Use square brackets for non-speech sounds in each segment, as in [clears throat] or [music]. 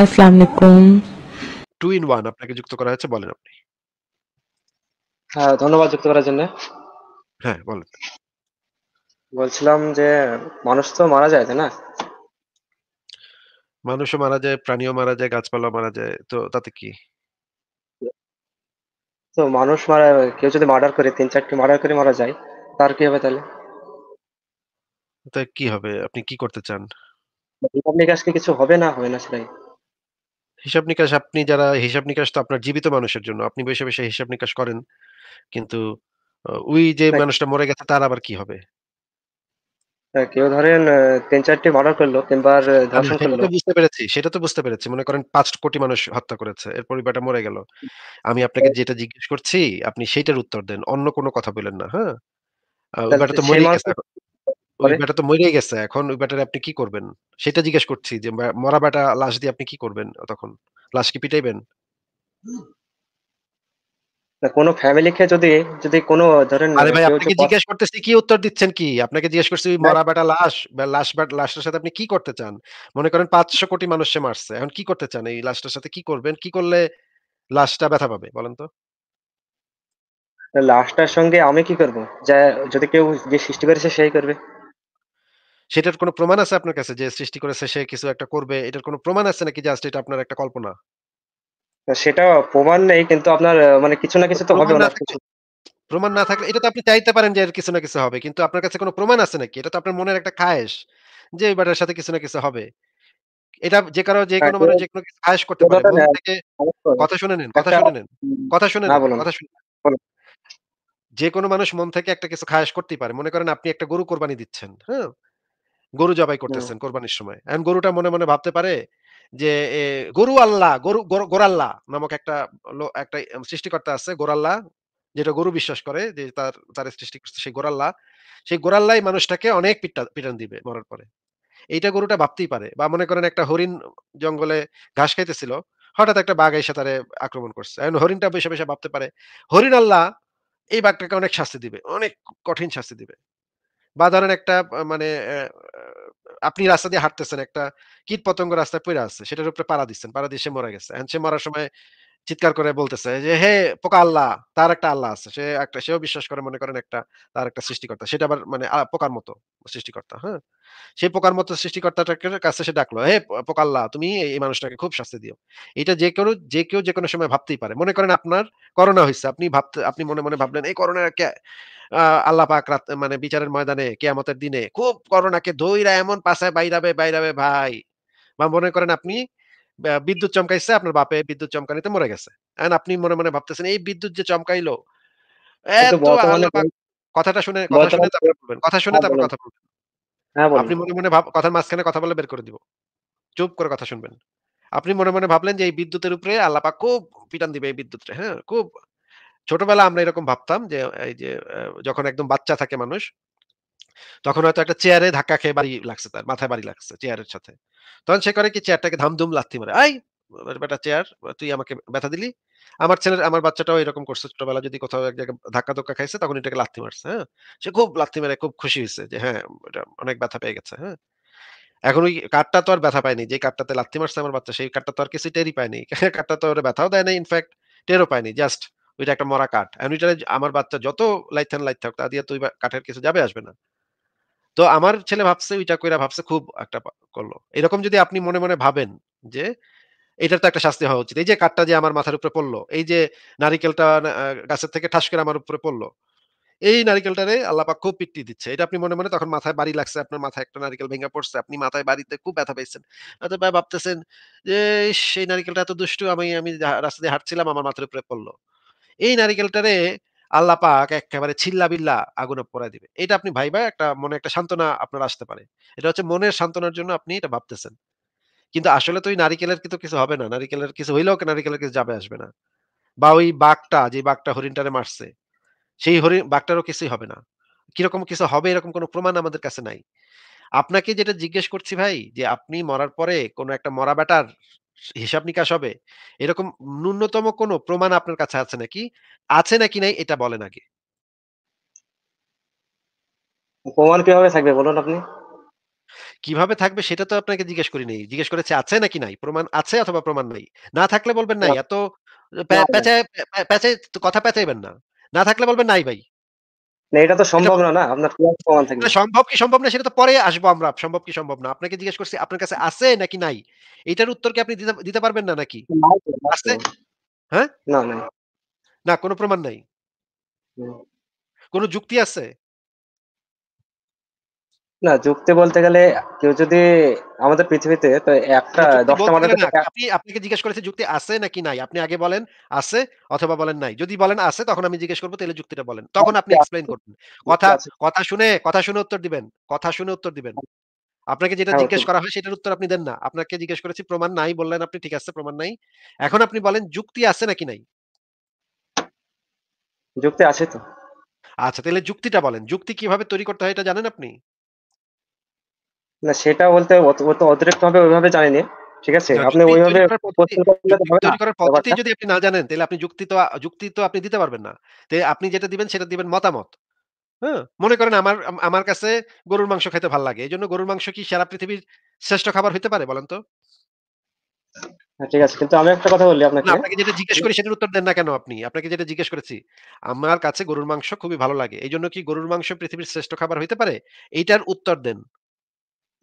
আসসালামু আলাইকুম two in one আপনাকে যুক্ত করা হয়েছে বলেন আপনি হ্যাঁ ধন্যবাদ যুক্ত করার জন্য হ্যাঁ বলেন বলছিলাম যে মানুষ তো মারা যায় না মানুষও মারা যায় প্রাণীও মারা যায় গাছপালা মারা যায় তো তাতে কি তো মানুষ মারা কেউ যদি মার্ডার করে তিন চারটি মার্ডার করে মারা যায় তার কি হবে তাহলে তা কি হবে আপনি কি করতে চান রিপাবলিক আজকে কিছু হবে না হবে না সেটাই হিসাব নিকাশ আপনি যারা হিসাব নিকাশ তো আপনার জীবিত মানুষের জন্য আপনি বসে বসে হিসাব নিকাশ করেন কিন্তু ওই যে মানুষটা মরে গেছে তার আবার কি হবে কেউ ধরেন তিন চারটি মার্ডার করলো বুঝতে পেরেছি সেটা তো বুঝতে পেরেছি মনে করেন পাঁচ কোটি মানুষ হত্যা করেছে এর পরিবারটা মরে গেল আমি আপনাকে যেটা জিজ্ঞেস করছি আপনি সেটার উত্তর দেন অন্য কোনো কথা বলেন না হ্যাঁ তো মরে গেছে ওই ব্যাটা তো মরেই গেছে এখন ওই ব্যাটারে আপনি কি করবেন সেটা জিজ্ঞেস করছি যে মরা ব্যাটা লাশ দিয়ে আপনি কি করবেন তখন লাশ কি পিটাইবেন কোনো ফ্যামিলিকে যদি যদি কোনো ধরেন আরে ভাই আপনাকে জিজ্ঞেস করতেছি কি উত্তর দিচ্ছেন কি আপনাকে জিজ্ঞেস করছি মরা লাশ লাশ লাশটার সাথে আপনি কি করতে চান মনে করেন পাঁচশো কোটি মানুষ সে মারছে এখন কি করতে চান এই লাশটার সাথে কি করবেন কি করলে লাশটা ব্যথা পাবে বলেন তো লাশটার সঙ্গে আমি কি করব যা যদি কেউ যে সৃষ্টি করেছে সেই করবে সেটার কোনো প্রমাণ আছে আপনার কাছে যে সৃষ্টি করেছে সে কিছু একটা করবে এটার কোনো প্রমাণ আছে নাকি জাস্ট এটা আপনার একটা কল্পনা সেটা প্রমাণ নেই কিন্তু আপনার মানে কিছু না কিছু তো হবে না প্রমাণ না থাকলে এটা তো আপনি চাইতে পারেন যে এর কিছু না কিছু হবে কিন্তু আপনার কাছে কোনো প্রমাণ আছে নাকি এটা তো আপনার মনের একটা খায়েস যে এবারের সাথে কিছু না কিছু হবে এটা যে কারো যে হ্যাঁ, কোনো মানে যে কোনো কিছু খায়েশ করতে পারে হ্যাঁ, কথা শুনে নেন কথা শুনে নেন কথা শুনে নেন কথা শুনে যে কোনো মানুষ মন থেকে একটা কিছু খায়েস করতেই পারে মনে করেন আপনি একটা গরু কোরবানি দিচ্ছেন হ্যাঁ গরু জবাই হ্যাঁ। করতেছেন কোরবানির সময় এখন গরুটা মনে মনে ভাবতে পারে যে গরু আল্লাহ গরু গোরাল্লাহ নামক একটা একটা সৃষ্টিকর্তা আছে গোরাল্লা যেটা গরু বিশ্বাস করে যে তার তার সৃষ্টি করছে সেই গোরাল্লাহ সেই গোরাল্লাই মানুষটাকে অনেক পিটান দিবে মরার পরে এইটা গরুটা ভাবতেই পারে বা মনে করেন একটা হরিণ জঙ্গলে ঘাস খাইতেছিল হঠাৎ একটা বাঘ এসে তারে আক্রমণ করছে এখন হরিণটা বসে বসে ভাবতে পারে হরিণ আল্লাহ এই বাঘটাকে অনেক শাস্তি দিবে অনেক কঠিন শাস্তি দিবে বা ধরেন একটা মানে আপনি রাস্তা দিয়ে হাঁটতেছেন একটা কীট পতঙ্গ রাস্তায় পড়ে আছে সেটার উপরে পাড়া দিচ্ছেন পাড়া দিয়ে সে মরে গেছে সে মরার সময় চিৎকার করে বলতেছে যে হে পোকা আল্লাহ তার একটা আল্লাহ আছে সে একটা সেও বিশ্বাস করে মনে করেন একটা তার একটা সৃষ্টিকর্তা সেটা আবার মানে পোকার মতো সৃষ্টিকর্তা হ্যাঁ সেই পোকার মতো সৃষ্টিকর্তাটাকে কাছে সে ডাকলো হে পোকা আল্লাহ তুমি এই মানুষটাকে খুব শাস্তি দিও এটা যে কেউ যে কেউ যে কোনো সময় ভাবতেই পারে মনে করেন আপনার করোনা হয়েছে আপনি ভাবতে আপনি মনে মনে ভাবলেন এই করোনা আল্লাহ পাক রাত মানে বিচারের ময়দানে কেয়ামতের দিনে খুব করোনাকে ধৈরা এমন পাশায় বাইরাবে বাইরাবে ভাই বা মনে করেন আপনি বিদ্যুৎ চমকাইছে আপনার বাপে বিদ্যুৎ চমকানিতে মরে গেছে এন্ড আপনি মনে মনে ভাবতেছেন এই বিদ্যুৎ যে চমকাইলো কথাটা শুনে কথা শুনে তারপর বলবেন কথা শুনে তারপর কথা বলবেন হ্যাঁ, আপনি মনে মনে ভাব কথার মাঝখানে কথা বলে বের করে দিব চুপ করে কথা শুনবেন আপনি মনে মনে ভাবলেন যে এই বিদ্যুতের উপরে আল্লাপা খুব পিটান দিবে এই বিদ্যুৎটা হ্যাঁ খুব ছোটবেলা আমরা এরকম ভাবতাম যে এই যে যখন একদম বাচ্চা থাকে মানুষ তখন হয়তো একটা চেয়ারে ধাক্কা খেয়ে বাড়ি লাগছে তার মাথায় বাড়ি লাগছে চেয়ারের সাথে তখন সে করে কি চেয়ারটাকে ধামধুম লাথি মারে আই বেটা চেয়ার তুই আমাকে ব্যথা দিলি আমার ছেলের আমার বাচ্চাটাও এরকম করছে ছোটবেলা যদি কোথাও এক জায়গায় ধাক্কা ধোক্কা খাইছে তখন এটাকে লাথি মারছে হ্যাঁ সে খুব লাথি মারে খুব খুশি হয়েছে যে হ্যাঁ এটা অনেক ব্যথা পেয়ে গেছে হ্যাঁ এখন ওই কাঠটা তো আর ব্যথা পায়নি যে কাঠটাতে লাথি মারছে আমার বাচ্চা সেই কাঠটা তো আর কিছু টেরই পায়নি [laughs] কাঠটা তো আর ব্যথাও দেয় নাই ইনফ্যাক্ট টেরও পায়নি জাস্ট ওইটা একটা মরা কাঠ এখন ওইটা আমার বাচ্চা যত লাইথান লাইট থাক তা দিয়ে তো কাঠের কিছু যাবে আসবে না তো আমার ছেলে ভাবছে ওইটা কইরা ভাবছে খুব একটা করলো এরকম যদি আপনি মনে মনে ভাবেন যে এটার তো একটা শাস্তি হওয়া উচিত এই যে কাঠটা যে আমার মাথার উপরে পড়লো এই যে নারিকেলটা গাছের থেকে ঠাস করে আমার উপরে পড়লো এই নারিকেলটারে আল্লাপাক খুব পিটি দিচ্ছে এটা আপনি মনে মনে তখন মাথায় বাড়ি লাগছে আপনার মাথায় একটা নারিকেল ভেঙে পড়ছে আপনি মাথায় বাড়িতে খুব ব্যথা পেয়েছেন ভাই ভাবতেছেন যে সেই নারিকেলটা এত দুষ্টু আমি আমি রাস্তা দিয়ে হাঁটছিলাম আমার মাথার উপরে পড়লো এই নারিকেলটারে আল্লাহ পাক একেবারে ছিল্লা বিল্লা আগুনে পড়ায় দিবে এটা আপনি ভাই ভাই একটা মনে একটা সান্ত্বনা আপনার আসতে পারে এটা হচ্ছে মনের সান্ত্বনার জন্য আপনি এটা ভাবতেছেন কিন্তু আসলে তো ওই নারিকেলের কিন্তু কিছু হবে না নারিকেলের কিছু হইলেও নারিকেলের কিছু যাবে আসবে না বা ওই বাঘটা যে বাঘটা হরিণটারে মারছে সেই হরিণ বাঘটারও কিছুই হবে না কিরকম কিছু হবে এরকম কোনো প্রমাণ আমাদের কাছে নাই আপনাকে যেটা জিজ্ঞেস করছি ভাই যে আপনি মরার পরে কোনো একটা মরা ব্যাটার হিসাব নিকাশ হবে এরকম ন্যূনতম কোনো প্রমাণ আপনার কাছে আছে নাকি আছে নাকি নাই এটা বলেন আগে প্রমাণ কিভাবে থাকবে বলুন আপনি কিভাবে থাকবে সেটা তো আপনাকে জিজ্ঞেস করি নেই জিজ্ঞেস করেছে আছে নাকি নাই প্রমাণ আছে অথবা প্রমাণ নাই না থাকলে বলবেন নাই এত কথা পেঁচাইবেন না না থাকলে বলবেন নাই ভাই এটা তো সম্ভব না আপনার সম্ভব কি সম্ভব না সেটা তো পরে আসবো আমরা সম্ভব কি সম্ভব না আপনাকে জিজ্ঞেস করছি আপনার কাছে আছে নাকি নাই এটার উত্তর কি আপনি দিতে পারবেন না নাকি আছে হ্যাঁ না না না কোনো প্রমাণ নাই কোনো যুক্তি আছে না যুক্তি বলতে গেলে কেউ যদি আমাদের পৃথিবীতে তো একটা দশটা মানুষ আপনি আপনাকে জিজ্ঞেস করেছে যুক্তি আছে নাকি নাই আপনি আগে বলেন আছে অথবা বলেন নাই যদি বলেন আছে তখন আমি জিজ্ঞেস করবো তাহলে যুক্তিটা বলেন তখন আপনি এক্সপ্লেইন করবেন কথা কথা শুনে কথা শুনে উত্তর দিবেন কথা শুনে উত্তর দিবেন আপনাকে যেটা হ্যাঁ, জিজ্ঞেস করা হয় সেটার উত্তর আপনি দেন না আপনাকে জিজ্ঞেস করেছি প্রমাণ নাই বললেন আপনি ঠিক আছে প্রমাণ নাই এখন আপনি বলেন যুক্তি আছে নাকি নাই যুক্তি আছে তো আচ্ছা তাহলে যুক্তিটা বলেন যুক্তি কিভাবে তৈরি করতে হয় এটা জানেন আপনি না সেটা বলতে অত অতিরিক্ত ভাবে ওইভাবে জানিনি ঠিক আছে আপনি ওইভাবে পদ্ধতি যদি আপনি না জানেন তাহলে আপনি যুক্তি তো যুক্তি তো আপনি দিতে পারবেন না তে আপনি যেটা দিবেন সেটা দিবেন মতামত হ্যাঁ মনে করেন আমার আমার কাছে গরুর মাংস খেতে ভালো লাগে এই জন্য গরুর মাংস কি সারা পৃথিবীর শ্রেষ্ঠ খাবার হতে পারে বলেন তো হ্যাঁ, ঠিক আছে কিন্তু আমি একটা কথা বলি আপনাকে আপনাকে যেটা জিজ্ঞেস করি সেটার উত্তর দেন না কেন আপনি আপনাকে যেটা জিজ্ঞেস করেছি আমার কাছে গরুর মাংস খুবই ভালো লাগে এই জন্য কি গরুর মাংস পৃথিবীর শ্রেষ্ঠ খাবার হইতে পারে এইটার উত্তর দেন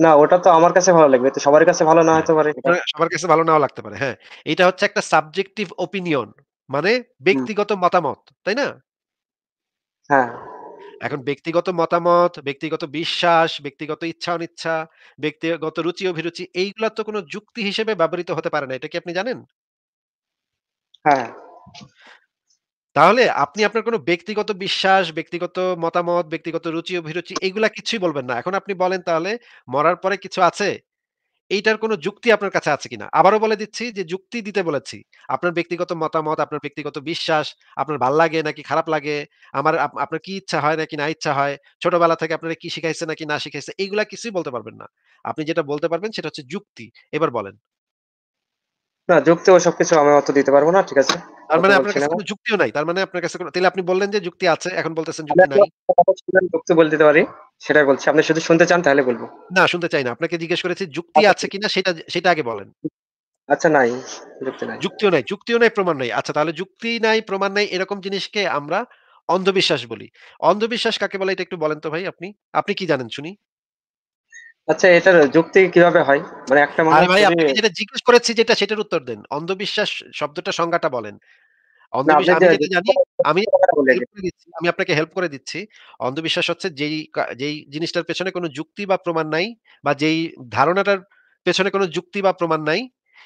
না ওটা তো আমার কাছে ভালো লাগবে তো সবার কাছে ভালো না হতে পারে সবার কাছে ভালো নাও লাগতে পারে হ্যাঁ এটা হচ্ছে একটা সাবজেক্টিভ ওপিনিয়ন মানে ব্যক্তিগত মতামত তাই না হ্যাঁ এখন ব্যক্তিগত মতামত ব্যক্তিগত বিশ্বাস ব্যক্তিগত ইচ্ছা অনিচ্ছা ব্যক্তিগত রুচি অভিরুচি এইগুলা তো কোনো যুক্তি হিসেবে ব্যবহৃত হতে পারে না এটা কি আপনি জানেন হ্যাঁ তাহলে আপনি আপনার কোনো ব্যক্তিগত বিশ্বাস, ব্যক্তিগত মতামত, ব্যক্তিগত রুচি, অভিরুচি এগুলা কিছুই বলবেন না। এখন আপনি বলেন তাহলে মরার পরে কিছু আছে? এইটার কোনো যুক্তি আপনার কাছে আছে কিনা? আবারও বলে দিচ্ছি যে যুক্তি দিতে বলেছি। আপনার ব্যক্তিগত মতামত, আপনার ব্যক্তিগত বিশ্বাস, আপনার ভাল লাগে নাকি খারাপ লাগে, আমার আপনার কি ইচ্ছা হয় নাকি না ইচ্ছা হয়, ছোটবেলা থেকে আপনারা কি শিখাইছে নাকি না শিখাইছে, এইগুলা কিছুই বলতে পারবেন না। আপনি যেটা বলতে পারবেন সেটা হচ্ছে যুক্তি। এবার বলেন। না সবকিছু আমি অত দিতে পারবো না ঠিক আছে তার মানে আপনার কাছে কোনো যুক্তিও নাই তার মানে আপনার কাছে কোনো তাহলে আপনি বললেন যে যুক্তি আছে এখন বলতেছেন যুক্তি নাই যুক্তি বলে দিতে পারি সেটাই বলছি আপনি শুধু শুনতে চান তাহলে বলবো না শুনতে চাই না আপনাকে জিজ্ঞেস করেছি যুক্তি আচ্ছা, আছে কিনা সেটা সেটা আগে বলেন আচ্ছা নাই যুক্তি নাই যুক্তিও নাই যুক্তিও নাই প্রমাণ নাই আচ্ছা তাহলে যুক্তি নাই প্রমাণ নাই এরকম জিনিসকে আমরা অন্ধবিশ্বাস বলি অন্ধবিশ্বাস কাকে বলে এটা একটু বলেন তো ভাই আপনি আপনি কি জানেন শুনি আচ্ছা এটার যুক্তি কিভাবে হয় মানে একটা মানে ভাই আপনি যেটা জিজ্ঞেস করেছি যেটা সেটার উত্তর দেন অন্ধবিশ্বাস শব্দটা সংজ্ঞাটা বলেন [laughs] আমি আপনাকে হেল্প করে দিচ্ছি অন্ধবিশ্বাস হচ্ছে যেই যেই জিনিসটার পেছনে কোনো যুক্তি বা প্রমাণ নাই বা যেই ধারণাটার পেছনে কোনো যুক্তি বা প্রমাণ নাই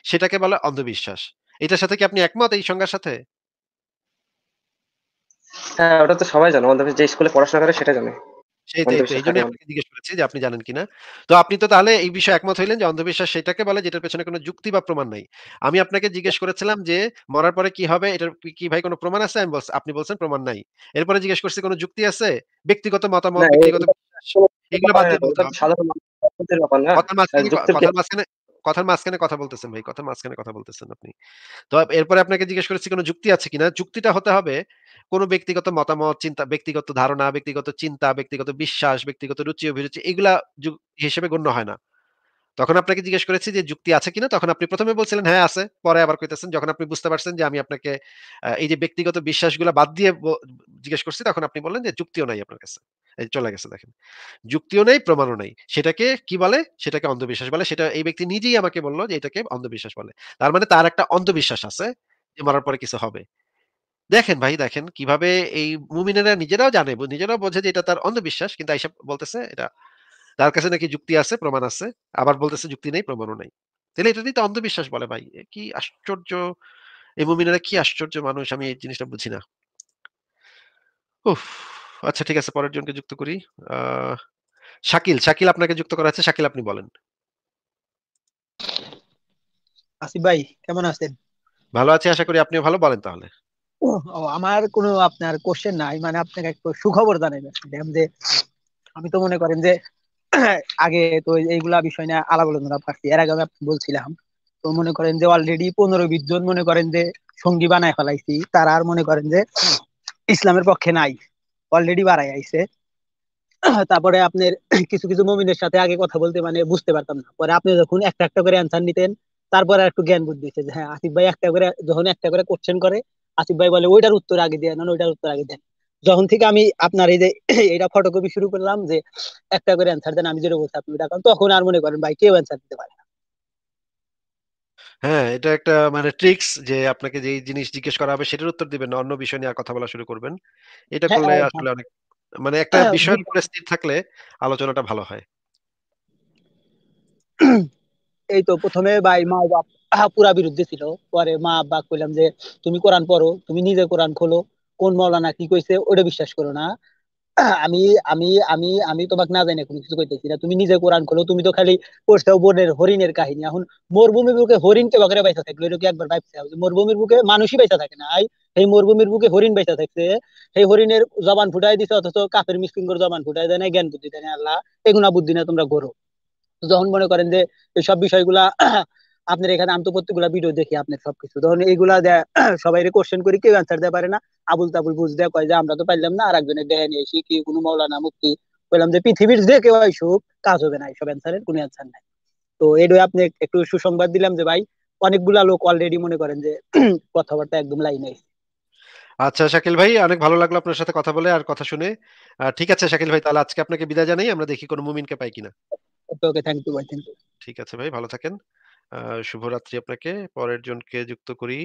সেটাকে বলে অন্ধবিশ্বাস এটার সাথে কি আপনি একমত এই সংজ্ঞার সাথে হ্যাঁ ওটা তো সবাই জানো অন্ধবিশ্বাস যে স্কুলে পড়াশোনা করে সেটা জানে জিজ্ঞেস আপনি জানেন কিনা তো আপনি তো তাহলে এই বিষয়ে একমত হইলেন যে অন্ধবিশ্বাস সেটাকে বলে যেটার পেছনে কোনো যুক্তি বা প্রমাণ নাই আমি আপনাকে জিজ্ঞেস হ্যাঁ। করেছিলাম যে মরার পরে কি হবে এটার কি ভাই কোনো প্রমাণ আছে আমি আপনি বলছেন প্রমাণ নাই এরপরে জিজ্ঞেস করছি কোনো যুক্তি আছে ব্যক্তিগত মতামত ব্যক্তিগত এগুলো বাদ হ্যাঁ, দিয়ে বলতে কথার মাঝখানে কথা বলতেছেন ভাই কথার মাঝখানে কথা বলতেছেন আপনি তো এরপরে আপনাকে জিজ্ঞেস করেছি কোনো যুক্তি আছে কিনা যুক্তিটা হতে হবে কোনো ব্যক্তিগত মতামত চিন্তা ব্যক্তিগত ধারণা ব্যক্তিগত চিন্তা ব্যক্তিগত বিশ্বাস ব্যক্তিগত রুচি অভিরুচি এগুলা হিসেবে গণ্য হয় না তখন আপনাকে জিজ্ঞেস করেছি যে যুক্তি আছে কিনা তখন আপনি প্রথমে বলছিলেন হ্যাঁ আছে পরে আবার কইতেছেন যখন আপনি বুঝতে পারছেন যে আমি আপনাকে এই যে ব্যক্তিগত বিশ্বাসগুলো বাদ দিয়ে জিজ্ঞেস করছি তখন আপনি বললেন যে যুক্তিও নাই আপনার কাছে চলে গেছে দেখেন যুক্তিও নেই প্রমাণও নাই সেটাকে কি বলে সেটাকে অন্ধবিশ্বাস বলে সেটা এই ব্যক্তি নিজেই আমাকে বললো যে এটাকে অন্ধবিশ্বাস বলে তার মানে তার একটা অন্ধবিশ্বাস আছে যে মরার পরে কিছু হবে দেখেন ভাই দেখেন কিভাবে এই মুমিনেরা নিজেরাও জানে নিজেরাও বোঝে যে এটা তার অন্ধবিশ্বাস কিন্তু এইসব বলতেছে এটা তার কাছে নাকি যুক্তি আছে প্রমাণ আছে আবার বলতেছে যুক্তি নেই প্রমাণও নেই তাহলে এটা তো অন্ধবিশ্বাস বলে ভাই কি আশ্চর্য এই মুমিনারা কি আশ্চর্য মানুষ আমি এই জিনিসটা বুঝি না আচ্ছা ঠিক আছে পরের জনকে যুক্ত করি শাকিল শাকিল আপনাকে যুক্ত করা আছে শাকিল আপনি বলেন আসিফ ভাই কেমন আছেন ভালো আছি আশা করি আপনি ভালো বলেন তাহলে ও আমার কোনো আপনার কোশ্চেন নাই মানে আপনাকে একটু সুখবর জানাই যে আমি তো মনে করেন যে আগে তো এইগুলা বিষয় নিয়ে আলাপ আলোচনা করছি এর আগে আমি বলছিলাম তো মনে করেন যে অলরেডি পনেরো বিশ জন মনে করেন যে সঙ্গী বানায় ফেলাইছি তারা আর মনে করেন যে ইসলামের পক্ষে নাই অলরেডি বাড়াই আইছে তারপরে আপনার কিছু কিছু মমিনের সাথে আগে কথা বলতে মানে বুঝতে পারতাম না পরে আপনি যখন একটা একটা করে অ্যান্সার নিতেন তারপরে একটু জ্ঞান বুদ্ধি যে হ্যাঁ আসিফ ভাই একটা করে যখন একটা করে কোশ্চেন করে আসিফ ভাই বলে ওইটার উত্তর আগে দেন ওইটার উত্তর আগে দেন যখন থেকে আমি আপনার এই যে [clears throat] এটা ফটোকপি শুরু করলাম যে একটা করে অ্যান্সার দেন আমি যেটা বলছি আপনি ওটা তখন আর মনে করেন ভাই কেউ অ্যান্সার দিতে পারে না হ্যাঁ এটা একটা মানে ট্রিক্স যে আপনাকে যে জিনিস জিজ্ঞেস করা হবে সেটার উত্তর দিবেন না অন্য বিষয় নিয়ে কথা বলা শুরু করবেন এটা হ্যাঁ, করলে হ্যাঁ, হ্যাঁ। আসলে অনেক মানে একটা বিষয়ের উপরে স্থির থাকলে আলোচনাটা ভালো হয় [clears throat] এই তো প্রথমে ভাই মা বাপ পুরা বিরুদ্ধে ছিল পরে মা বাপ কইলাম যে তুমি কোরআন পড়ো তুমি নিজে কোরআন খোলো কোন মৌলানা কি কইছে ওটা বিশ্বাস করো না আমি আমি আমি আমি তোমাকে না জানি কোনো কিছু কইতেছি না তুমি নিজে কোরআন খোলো তুমি তো খালি পড়ছো বনের হরিণের কাহিনী এখন মরুভূমির বুকে হরিণ কে বাকরে বাইসা থাকলো এটা কি একবার ভাবছে মরুভূমির বুকে মানুষই বাইসা থাকে না আই সেই মরুভূমির বুকে হরিণ বাইসা থাকছে সেই হরিণের জবান ফুটাই দিছে অথচ কাফের করে জবান ফুটাই দেয় না জ্ঞান বুদ্ধি দেয় না আল্লাহ এগুনা বুদ্ধি না তোমরা গরো যখন মনে করেন যে এইসব বিষয়গুলা আপনার এখানে আমি তো প্রত্যেকগুলা ভিডিও দেখি আপনার সবকিছু ধরুন এইগুলা [clears throat] সবাই কোশ্চেন করি কেউ অ্যান্সার দিতে পারে না আবুল তাবুল বুঝ দেয় কয় যে আমরা তো পারলাম না আর একজনের দেয় নিয়ে এসে কি কোনো মৌলানা মুক্তি বললাম যে পৃথিবীর যে কেউ আইসুক কাজ হবে না এইসব অ্যান্সারের কোনো অ্যান্সার নাই তো এটাই আপনি একটু সুসংবাদ দিলাম যে ভাই অনেকগুলা লোক অলরেডি মনে করেন যে [clears throat] কথাবার্তা একদম লাইনে আচ্ছা শাকিল ভাই অনেক ভালো লাগলো আপনার সাথে কথা বলে আর কথা শুনে ঠিক আছে শাকিল ভাই তাহলে আজকে আপনাকে বিদায় জানাই আমরা দেখি কোনো মুমিনকে পাই কিনা ওকে থ্যাংক ইউ ভাই থ্যাংক ইউ ঠিক আছে ভাই ভালো থাকেন আহ শুভরাত্রি আপনাকে। পরের জনকে যুক্ত করি।